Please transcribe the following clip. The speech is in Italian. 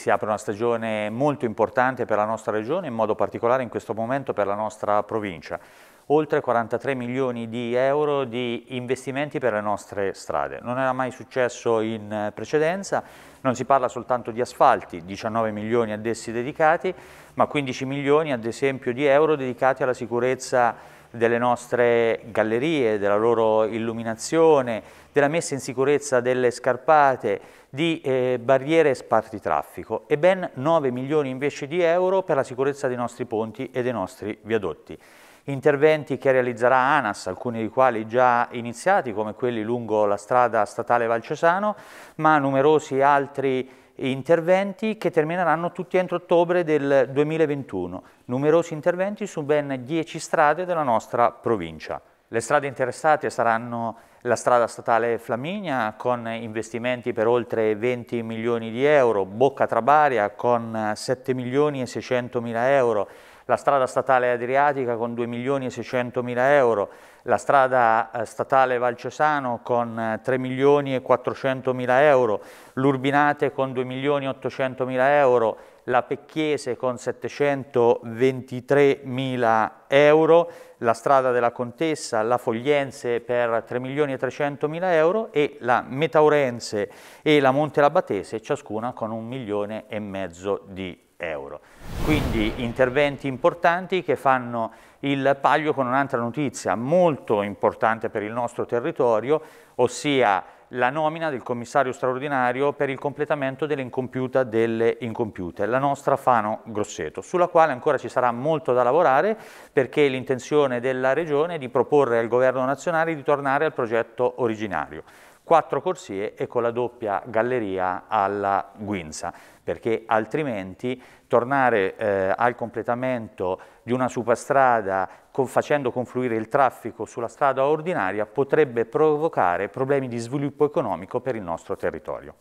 Si apre una stagione molto importante per la nostra regione, in modo particolare in questo momento per la nostra provincia. Oltre 43 milioni di euro di investimenti per le nostre strade. Non era mai successo in precedenza, non si parla soltanto di asfalti, 19 milioni ad essi dedicati, ma 15 milioni ad esempio di euro dedicati alla sicurezza delle nostre gallerie, della loro illuminazione, della messa in sicurezza delle scarpate, di eh, barriere e sparti traffico e ben 9 milioni invece di euro per la sicurezza dei nostri ponti e dei nostri viadotti. Interventi che realizzerà ANAS, alcuni dei quali già iniziati come quelli lungo la strada statale Valcesano, ma numerosi altri interventi che termineranno tutti entro ottobre del 2021, numerosi interventi su ben 10 strade della nostra provincia. Le strade interessate saranno la strada statale Flaminia con investimenti per oltre 20 milioni di euro, Bocca Trabaria con 7 milioni e 600 mila euro, la strada statale Adriatica con 2 milioni e 600 mila euro, la strada eh, statale Valcesano con 3 eh, milioni e 400 mila euro, l'Urbinate con 2 milioni e 800 mila euro, la Pecchiese con 723.000 euro, la Strada della Contessa, la Fogliense per 3 milioni e 3.300.000 euro e la Metaurense e la Monte Labatese ciascuna con un milione e mezzo di euro. Quindi interventi importanti che fanno il paglio con un'altra notizia molto importante per il nostro territorio, ossia la nomina del commissario straordinario per il completamento dell'incompiuta delle incompiute, la nostra Fano Grosseto, sulla quale ancora ci sarà molto da lavorare perché l'intenzione della Regione è di proporre al Governo nazionale di tornare al progetto originario quattro corsie e con la doppia galleria alla guinza, perché altrimenti tornare eh, al completamento di una superstrada con, facendo confluire il traffico sulla strada ordinaria potrebbe provocare problemi di sviluppo economico per il nostro territorio.